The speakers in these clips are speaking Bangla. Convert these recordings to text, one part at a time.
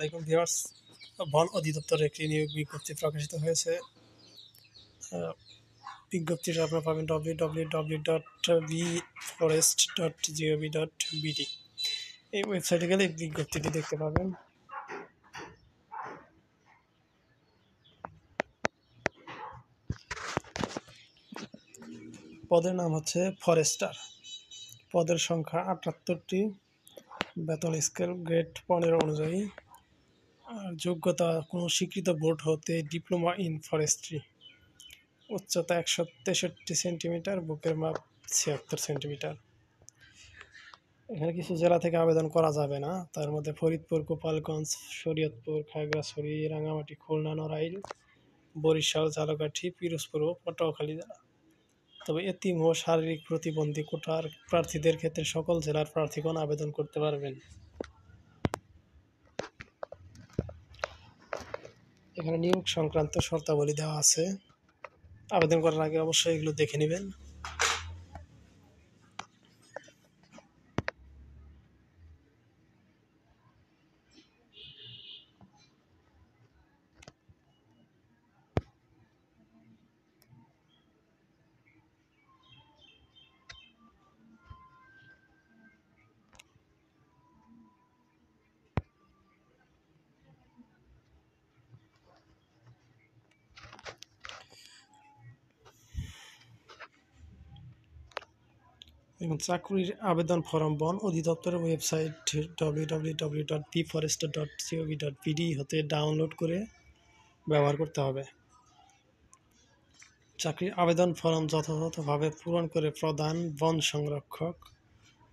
আলাইকুম ভিওর্স বন অধিদপ্তরের একটি নিয়োগ বিজ্ঞপ্তি প্রকাশিত হয়েছে বিজ্ঞপ্তিটা আপনারা পাবেন W W W dot B forest dot G O V dot BD এই ওয়েবসাইটে গেলে বিজ্ঞপ্তিটি দেখতে পাবেন পদের নাম হচ্ছে ফরেস্টার পদের সংখ্যা আটাত্তরটি বেতন স্কেল গ্রেড পনেরো অনুযায়ী যোগ্যতা কোনো স্বীকৃত বোর্ড হতে ডিপ্লোমা ইন ফরেস্ট্রি উচ্চতা একশো তেষট্টি সেন্টিমিটার বুকের মাপ ছিয়াত্তর সেন্টিমিটার এখানে কিছু জেলা থেকে আবেদন করা যাবে না তার মধ্যে ফরিদপুর গোপালগঞ্জ শরীয়তপুর খাগড়াছড়ি রাঙামাটি খুলনা নড়াইল বরিশাল ঝালকাঠি পিরোজপুর ও পটুয়াখালী জেলা তবে এতিম ও শারীরিক প্রতিবন্ধী কোটার প্রার্থীদের ক্ষেত্রে সকল জেলার প্রার্থীগণ আবেদন করতে পারবেন এখানে নিয়োগ সংক্রান্ত শর্তাবলী দেওয়া আছে আবেদন করার আগে অবশ্যই এগুলো দেখে নেবেন এবং চাকরির আবেদন ফরম বন অধিদপ্তরের website W dot forester dot dot হতে ডাউনলোড করে ব্যবহার করতে হবে চাকরির আবেদন ফরম যথাযথভাবে পূরণ করে প্রধান বন সংরক্ষক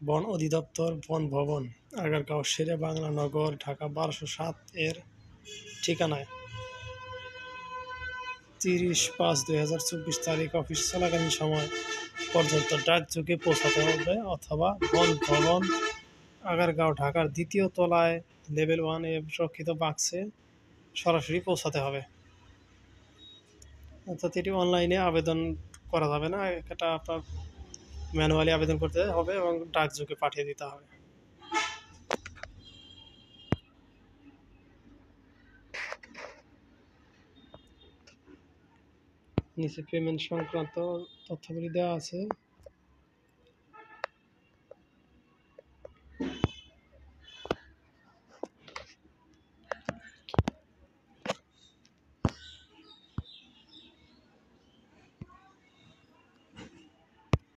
বন অধিদপ্তর বন ভবন আগারগাঁও শেরে বাংলা নগর ঢাকা বারোশো সাত এর ঠিকানায় তিরিশ পাঁচ দুই তারিখ অফিস চলাকালীন সময় পর্যন্ত ডাকযোগে পৌঁছাতে হবে অথবা বন ভবন আগারগাঁও ঢাকার দ্বিতীয় তলায় লেভেল ওয়ানে সুরক্ষিত বাক্সে সরাসরি পৌঁছাতে হবে অর্থাৎ এটি অনলাইনে আবেদন করা যাবে না এটা আপনার ম্যানুয়ালি আবেদন করতে হবে এবং ডাকযোগে পাঠিয়ে দিতে হবে নিচে পেমেন্ট সংক্রান্ত তথ্যগুলি দেওয়া আছে